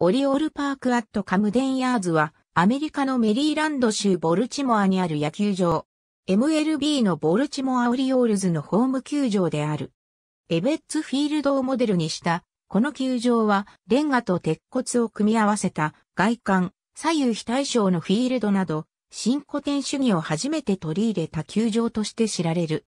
オリオールパークアットカムデンヤーズは、アメリカのメリーランド州ボルチモアにある野球場。MLB のボルチモアオリオールズのホーム球場である。エベッツフィールドをモデルにした、この球場は、レンガと鉄骨を組み合わせた外観、左右非対称のフィールドなど、新古典主義を初めて取り入れた球場として知られる。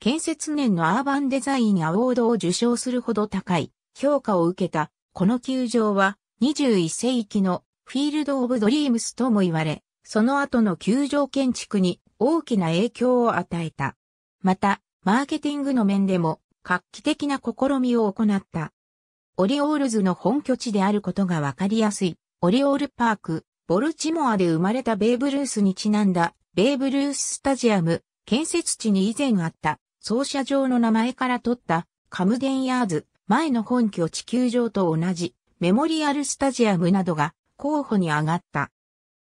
建設年のアーバンデザインアウォードを受賞するほど高い評価を受けた、この球場は21世紀のフィールド・オブ・ドリームスとも言われ、その後の球場建築に大きな影響を与えた。また、マーケティングの面でも画期的な試みを行った。オリオールズの本拠地であることがわかりやすい、オリオールパーク、ボルチモアで生まれたベーブ・ルースにちなんだ、ベーブ・ルース・スタジアム、建設地に以前あった、奏者場の名前から取った、カムデンヤーズ、前の本拠地球場と同じ、メモリアルスタジアムなどが候補に上がった。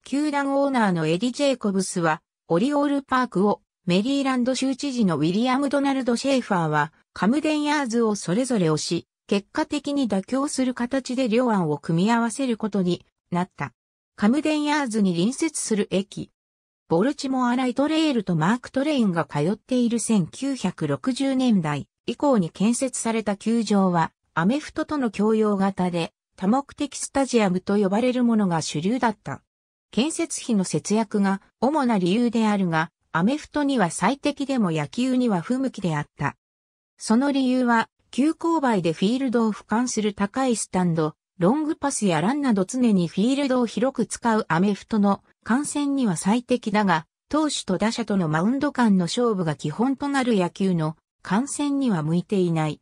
球団オーナーのエディ・ジェイコブスは、オリオールパークをメリーランド州知事のウィリアム・ドナルド・シェーファーは、カムデン・ヤーズをそれぞれ押し、結果的に妥協する形で両案を組み合わせることになった。カムデン・ヤーズに隣接する駅。ボルチモア・ライトレールとマーク・トレインが通っている1960年代以降に建設された球場は、アメフトとの共用型で、多目的スタジアムと呼ばれるものが主流だった。建設費の節約が主な理由であるが、アメフトには最適でも野球には不向きであった。その理由は、急勾配でフィールドを俯瞰する高いスタンド、ロングパスやランなど常にフィールドを広く使うアメフトの観戦には最適だが、投手と打者とのマウンド間の勝負が基本となる野球の観戦には向いていない。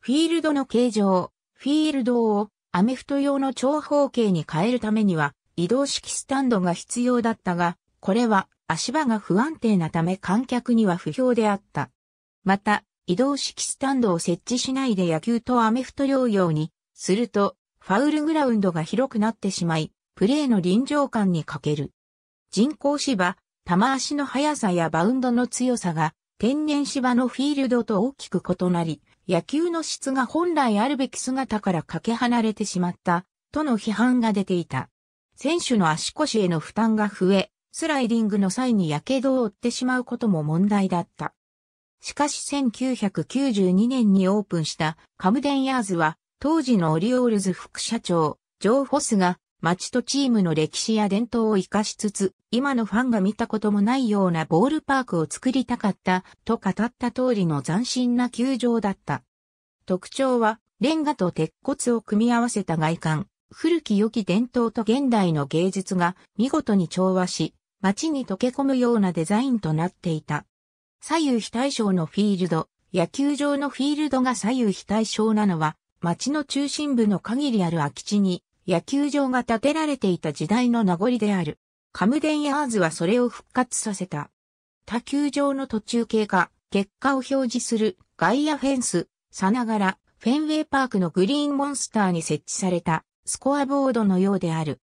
フィールドの形状、フィールドをアメフト用の長方形に変えるためには移動式スタンドが必要だったが、これは足場が不安定なため観客には不評であった。また、移動式スタンドを設置しないで野球とアメフト療養にすると、ファウルグラウンドが広くなってしまい、プレーの臨場感に欠ける。人工芝、球足の速さやバウンドの強さが天然芝のフィールドと大きく異なり、野球の質が本来あるべき姿からかけ離れてしまった、との批判が出ていた。選手の足腰への負担が増え、スライディングの際に火傷を負ってしまうことも問題だった。しかし1992年にオープンしたカムデンヤーズは、当時のオリオールズ副社長、ジョー・フォスが街とチームの歴史や伝統を活かしつつ、今のファンが見たこともないようなボールパークを作りたかった、と語った通りの斬新な球場だった。特徴は、レンガと鉄骨を組み合わせた外観、古き良き伝統と現代の芸術が見事に調和し、街に溶け込むようなデザインとなっていた。左右非対称のフィールド、野球場のフィールドが左右非対称なのは、街の中心部の限りある空き地に野球場が建てられていた時代の名残である。カムデンヤーズはそれを復活させた。他球場の途中経過、結果を表示する外野フェンス、さながら、フェンウェイパークのグリーンモンスターに設置されたスコアボードのようである。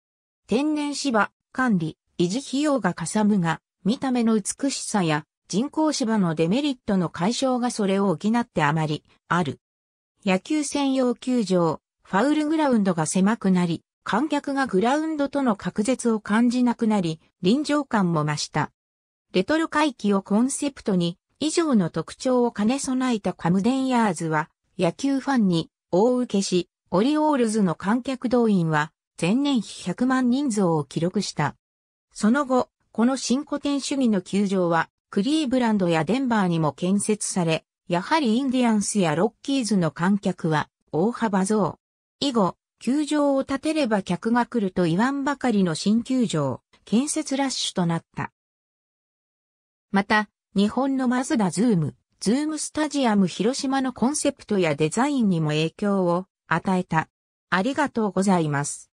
天然芝、管理、維持費用がかさむが、見た目の美しさや人工芝のデメリットの解消がそれを補ってあまり、ある。野球専用球場、ファウルグラウンドが狭くなり、観客がグラウンドとの隔絶を感じなくなり、臨場感も増した。レトロ回帰をコンセプトに、以上の特徴を兼ね備えたカムデンヤーズは、野球ファンに大受けし、オリオールズの観客動員は、前年比100万人増を記録した。その後、この新古典主義の球場は、クリーブランドやデンバーにも建設され、やはりインディアンスやロッキーズの観客は大幅増。以後、球場を建てれば客が来ると言わんばかりの新球場、建設ラッシュとなった。また、日本のマズダズーム、ズームスタジアム広島のコンセプトやデザインにも影響を与えた。ありがとうございます。